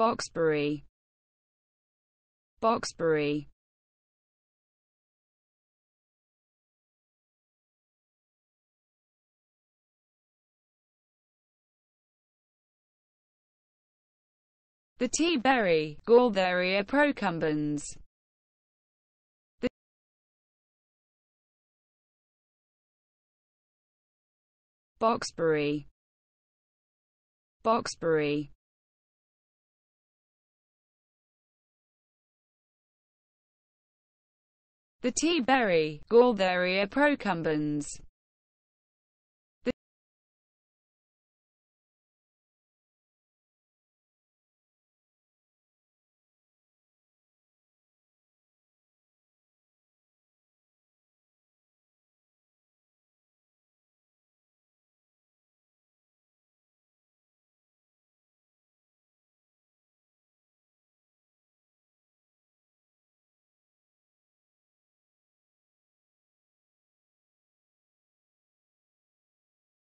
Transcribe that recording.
Boxbury Boxbury The tea berry, Gaultheria procumbens. The Boxbury Boxbury the T. berry, Gaultheria procumbens,